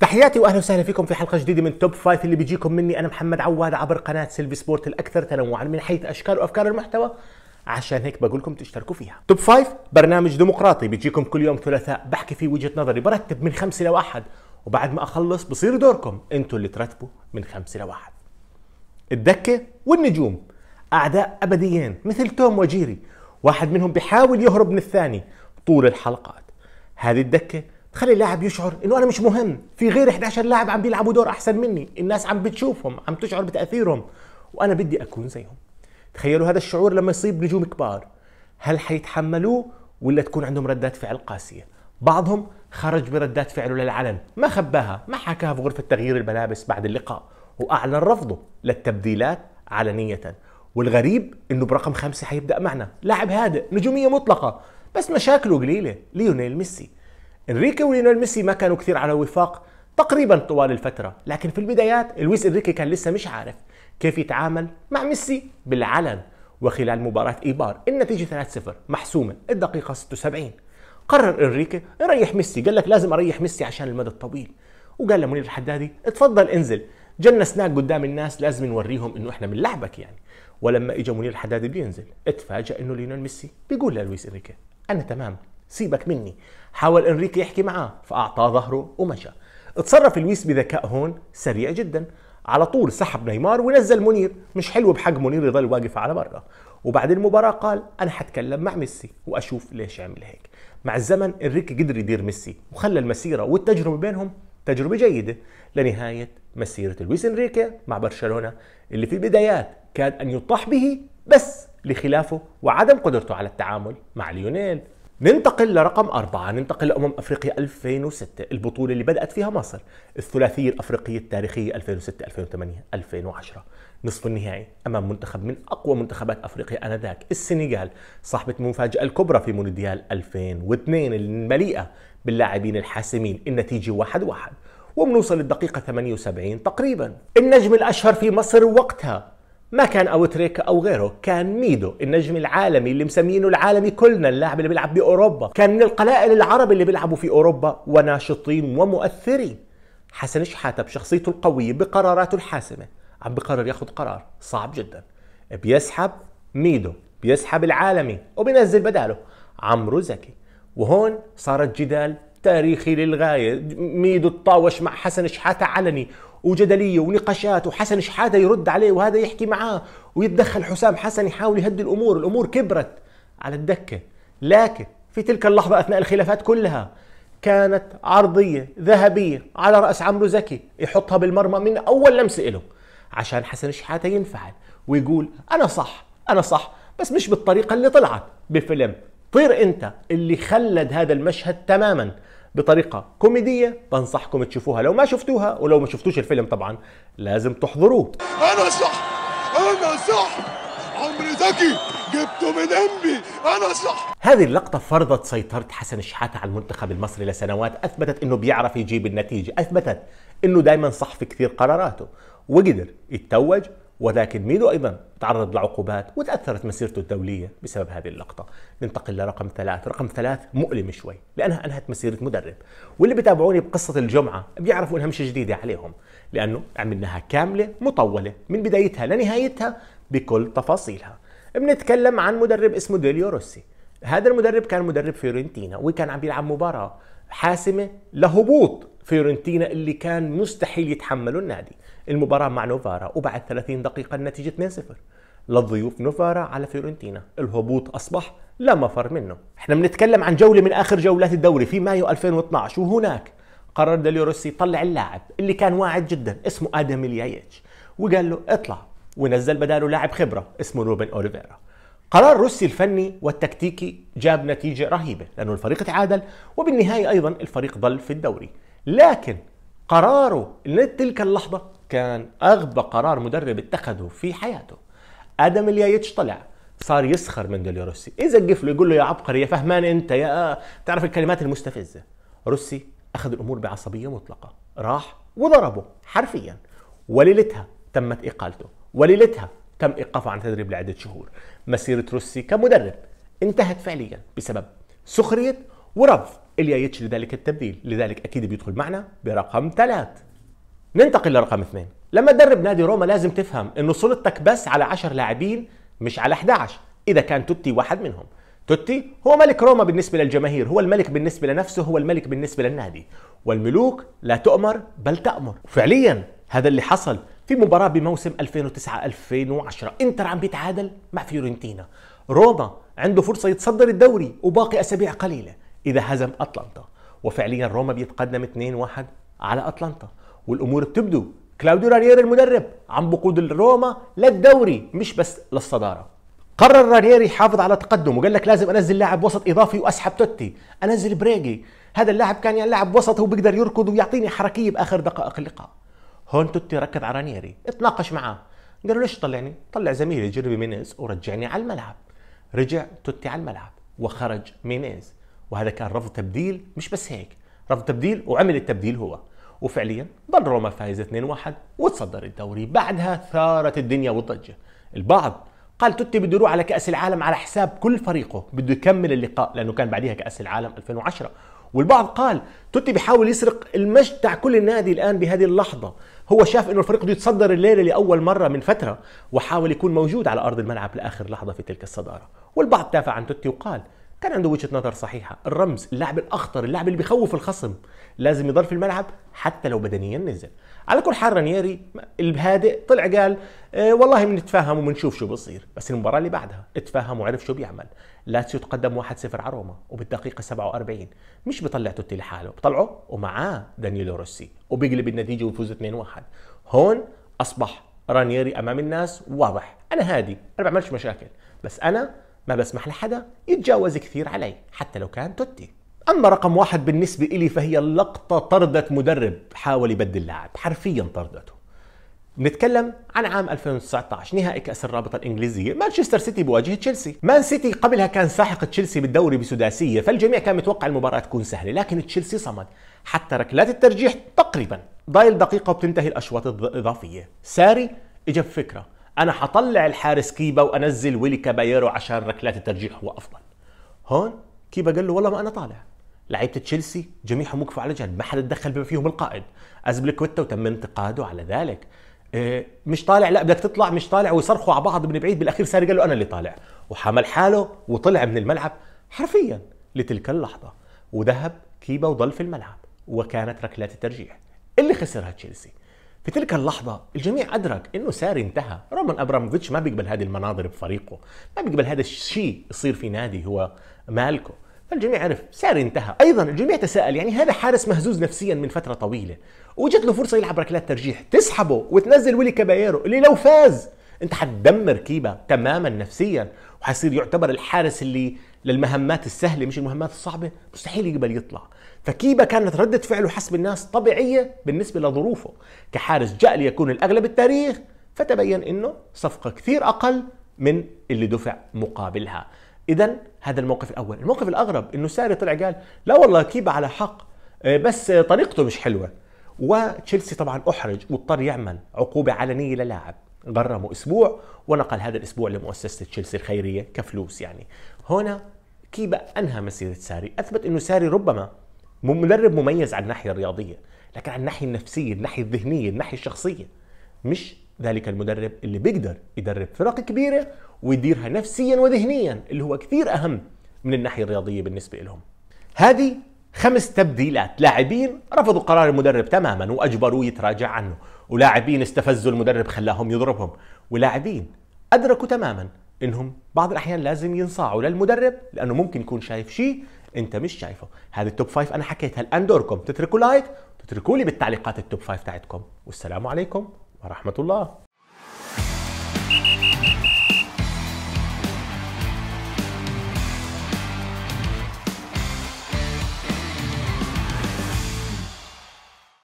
تحياتي واهلا وسهلا فيكم في حلقه جديده من توب فايف اللي بيجيكم مني انا محمد عواد عبر قناه سيلفي سبورت الاكثر تنوعا من حيث اشكال وافكار المحتوى عشان هيك بقول لكم تشتركوا فيها. توب فايف برنامج ديمقراطي بيجيكم كل يوم ثلاثاء بحكي فيه وجهه نظري برتب من خمسه لواحد وبعد ما اخلص بصير دوركم انتم اللي ترتبوا من خمسه لواحد. الدكه والنجوم اعداء ابديين مثل توم وجيري واحد منهم بيحاول يهرب من الثاني طول الحلقات. هذه الدكه خلي اللاعب يشعر انه انا مش مهم في غير 11 لاعب عم بيلعبوا دور احسن مني الناس عم بتشوفهم عم تشعر بتاثيرهم وانا بدي اكون زيهم تخيلوا هذا الشعور لما يصيب نجوم كبار هل حيتحملوه ولا تكون عندهم ردات فعل قاسيه بعضهم خرج بردات فعله للعلن ما خباها ما حكاها في غرفه تغيير الملابس بعد اللقاء واعلن رفضه للتبديلات علنيه والغريب انه برقم خمسة حيبدا معنا لاعب هادئ نجوميه مطلقه بس مشاكله قليله ليونيل ميسي انريكي وليونيل ميسي ما كانوا كثير على وفاق تقريبا طوال الفترة لكن في البدايات لويس انريكي كان لسه مش عارف كيف يتعامل مع ميسي بالعلن وخلال مباراة إيبار النتيجة 3-0 محسومة الدقيقة 76 قرر انريكي يريح ميسي قال لك لازم اريح ميسي عشان المدى الطويل وقال لمنير الحدادي اتفضل انزل جنسناك سناك قدام الناس لازم نوريهم انه احنا بنلعبك يعني ولما اجى منير الحدادي بينزل اتفاجئ انه لينون ميسي بيقول للويس انريكي انا تمام سيبك مني حاول انريكي يحكي معاه فاعطاه ظهره ومشى اتصرف لويس بذكاء هون سريع جدا على طول سحب نيمار ونزل منير مش حلو بحق منير يضل واقف على برا وبعد المباراة قال أنا حتكلم مع ميسي وأشوف ليش عمل هيك مع الزمن إنريكي قدر يدير ميسي وخلى المسيرة والتجربة بينهم تجربة جيدة لنهاية مسيرة لويس إنريكي مع برشلونة اللي في البدايات كاد أن يطاح به بس لخلافه وعدم قدرته على التعامل مع ليونيل ننتقل لرقم أربعة ننتقل لأمم أفريقيا 2006 البطولة اللي بدأت فيها مصر الثلاثية الأفريقية التاريخية 2006 2008 2010 نصف النهائي أمام منتخب من أقوى منتخبات أفريقيا آنذاك السنغال صاحبة المفاجأة الكبرى في مونديال 2002 المليئة باللاعبين الحاسمين النتيجة 1-1 واحد واحد. وبنوصل للدقيقة 78 تقريبا النجم الأشهر في مصر وقتها ما كان اوتريك او غيره كان ميدو النجم العالمي اللي مسمينه العالمي كلنا اللاعب اللي بيلعب باوروبا كان من القلائل العرب اللي بيلعبوا في اوروبا وناشطين ومؤثرين حسن شحاته بشخصيته القويه بقراراته الحاسمه عم بقرر ياخذ قرار صعب جدا بيسحب ميدو بيسحب العالمي وبينزل بداله عمرو زكي وهون صارت جدال تاريخي للغاية ميدو تطاوش مع حسن شحاتة علني وجدليه ونقاشات وحسن شحاده يرد عليه وهذا يحكي معاه ويتدخل حسام حسن يحاول يهدي الامور، الامور كبرت على الدكه، لكن في تلك اللحظه اثناء الخلافات كلها كانت عرضيه ذهبيه على راس عمرو زكي يحطها بالمرمى من اول لمسه له عشان حسن شحاته ينفعل ويقول انا صح انا صح بس مش بالطريقه اللي طلعت بفيلم طير انت اللي خلد هذا المشهد تماما بطريقه كوميديه بنصحكم تشوفوها لو ما شفتوها ولو ما شفتوش الفيلم طبعا لازم تحضروه انا صح انا صح عمري ذكي جبته من أمي انا صح هذه اللقطة فرضت سيطرة حسن الشحاتة على المنتخب المصري لسنوات أثبتت أنه بيعرف يجيب النتيجة أثبتت أنه دائما صح في كثير قراراته وقدر يتوج ولكن ميدو ايضا تعرض لعقوبات وتاثرت مسيرته الدوليه بسبب هذه اللقطه. ننتقل لرقم ثلاث، رقم ثلاث مؤلم شوي لانها انهت مسيره مدرب، واللي بتابعوني بقصه الجمعه بيعرفوا انها مش جديده عليهم، لانه عملناها كامله مطوله من بدايتها لنهايتها بكل تفاصيلها. بنتكلم عن مدرب اسمه ديليو روسي. هذا المدرب كان مدرب فيورنتينا وكان عم بيلعب مباراه حاسمه لهبوط فيورنتينا اللي كان مستحيل يتحمله النادي. المباراة مع نوفارا وبعد 30 دقيقة النتيجة 2-0 للضيوف نوفارا على فيورنتينا الهبوط أصبح لا مفر منه احنا بنتكلم عن جولة من آخر جولات الدوري في مايو 2012 وهناك قرر داليو روسي يطلع اللاعب اللي كان واعد جدا اسمه آدم اليايتش وقال له اطلع ونزل بداله لاعب خبرة اسمه روبن أوليفيرا قرار روسي الفني والتكتيكي جاب نتيجة رهيبة لأنه الفريق تعادل وبالنهاية أيضا الفريق ظل في الدوري لكن قراره لتلك اللحظة كان اغبى قرار مدرب اتخذه في حياته ادم اليايتش طلع صار يسخر من ديلي روسي اذا له يقول له يا عبقري يا فهمان انت يا تعرف الكلمات المستفزه روسي اخذ الامور بعصبيه مطلقه راح وضربه حرفيا وليلتها تمت اقالته وليلتها تم ايقافه عن تدريب لعده شهور مسيره روسي كمدرب انتهت فعليا بسبب سخريه ورفض اليايتش لذلك التبديل لذلك اكيد بيدخل معنا برقم ثلاث ننتقل لرقم اثنين لما تدرب نادي روما لازم تفهم انه سلطتك بس على 10 لاعبين مش على 11 اذا كان توتي واحد منهم توتي هو ملك روما بالنسبة للجماهير هو الملك بالنسبة لنفسه هو الملك بالنسبة للنادي والملوك لا تؤمر بل تأمر فعليا هذا اللي حصل في مباراة بموسم 2009-2010 انتر عم بيتعادل مع فيورنتينا روما عنده فرصة يتصدر الدوري وباقي أسابيع قليلة إذا هزم أتلانتا وفعليا روما بيتقدم 2-1 على أتلانتا والامور بتبدو كلاوديو رانيري المدرب عم بقود الروما للدوري مش بس للصداره قرر رانييري يحافظ على تقدمه وقال لك لازم انزل لاعب وسط اضافي واسحب توتي انزل بريجي هذا اللاعب كان يعني لاعب وسط هو بيقدر يركض ويعطيني حركيه باخر دقائق اللقاء هون توتي ركز على رانييري اتناقش معاه قال له ليش طلعني طلع زميلي جيربي مينيز ورجعني على الملعب رجع توتي على الملعب وخرج مينيز وهذا كان رفض تبديل مش بس هيك رفض تبديل وعمل التبديل هو وفعليا ضل روما فايز 2-1 وتصدر الدوري بعدها ثارت الدنيا والضجه البعض قال توتي بده يروح على كاس العالم على حساب كل فريقه بده يكمل اللقاء لانه كان بعديها كاس العالم 2010 والبعض قال توتي بيحاول يسرق المجد تاع كل النادي الان بهذه اللحظه هو شاف انه الفريق بده يتصدر الليله لاول مره من فتره وحاول يكون موجود على ارض الملعب لاخر لحظه في تلك الصداره والبعض دافع عن توتي وقال كان عنده وجهه نظر صحيحه الرمز اللاعب الاخطر اللاعب اللي بخوف الخصم لازم يضل في الملعب حتى لو بدنيا نزل على كل حال رانييري الهادئ طلع قال اه والله بنتفاهم وبنشوف شو بصير بس المباراه اللي بعدها اتفاهم وعرف شو بيعمل لاتسيو تقدم 1-0 على روما وبالدقيقه 47 مش بطلع توتي لحاله بطلعه ومعاه دانييلو روسي وبيقلب النتيجه ويفوز 2-1 هون اصبح رانييري امام الناس واضح انا هادي انا بعملش مشاكل بس انا ما بسمح لحدا يتجاوز كثير علي حتى لو كان توتي اما رقم واحد بالنسبه الي فهي اللقطه طردت مدرب حاول يبدل لاعب حرفيا طردته نتكلم عن عام 2019 نهائي كاس الرابطه الانجليزيه مانشستر سيتي بواجهه تشيلسي مان سيتي قبلها كان ساحق تشيلسي بالدوري بسداسيه فالجميع كان متوقع المباراه تكون سهله لكن تشيلسي صمد حتى ركلات الترجيح تقريبا ضايل دقيقه وبتنتهي الاشواط الاضافيه ساري اجى فكره انا حطلع الحارس كيبا وانزل ويلي كابايرو عشان ركلات الترجيح هو افضل هون كيبا قال له والله ما انا طالع لعيبه تشيلسي جميعهم وقفوا على جنب ما حدا تدخل بما فيهم القائد ازبليكويتا وتم انتقاده على ذلك آه، مش طالع لا بدك تطلع مش طالع ويصرخوا على بعض من بعيد بالاخير ساري قال له انا اللي طالع وحمل حاله وطلع من الملعب حرفيا لتلك اللحظه وذهب كيبا وضل في الملعب وكانت ركلات الترجيح اللي خسرها تشيلسي في تلك اللحظة الجميع أدرك أنه ساري انتهى رومان أبراموفيتش ما بيقبل هذه المناظر بفريقه ما بيقبل هذا الشيء يصير في نادي هو مالكه فالجميع عرف ساري انتهى ايضا الجميع تساءل يعني هذا حارس مهزوز نفسيا من فتره طويله وجت له فرصه يلعب ركلات ترجيح تسحبه وتنزل ويلي كابايرو اللي لو فاز انت حتدمر كيبا تماما نفسيا وحصير يعتبر الحارس اللي للمهمات السهله مش المهمات الصعبه مستحيل يقبل يطلع فكيبا كانت ردة فعله حسب الناس طبيعية بالنسبة لظروفه كحارس جاء ليكون الأغلب التاريخ فتبين أنه صفقة كثير أقل من اللي دفع مقابلها إذا هذا الموقف الاول الموقف الاغرب انه ساري طلع قال لا والله كيبا على حق آه، بس طريقته مش حلوه وتشيلسي طبعا احرج واضطر يعمل عقوبه علنيه للاعب غرمه اسبوع ونقل هذا الاسبوع لمؤسسه تشيلسي الخيريه كفلوس يعني هنا كيبا انهى مسيره ساري اثبت انه ساري ربما مدرب مميز على الناحيه الرياضيه لكن على الناحيه النفسيه الناحيه الذهنيه الناحيه الشخصيه مش ذلك المدرب اللي بيقدر يدرب فرق كبيرة ويديرها نفسيا وذهنيا اللي هو كثير أهم من الناحية الرياضية بالنسبة لهم هذه خمس تبديلات لاعبين رفضوا قرار المدرب تماما وأجبروه يتراجع عنه ولاعبين استفزوا المدرب خلاهم يضربهم ولاعبين أدركوا تماما انهم بعض الاحيان لازم ينصاعوا للمدرب لانه ممكن يكون شايف شيء انت مش شايفه هذه التوب فايف انا حكيتها الان دوركم تتركوا لايك تتركوا لي بالتعليقات التوب فايف تاعتكم والسلام عليكم ورحمة الله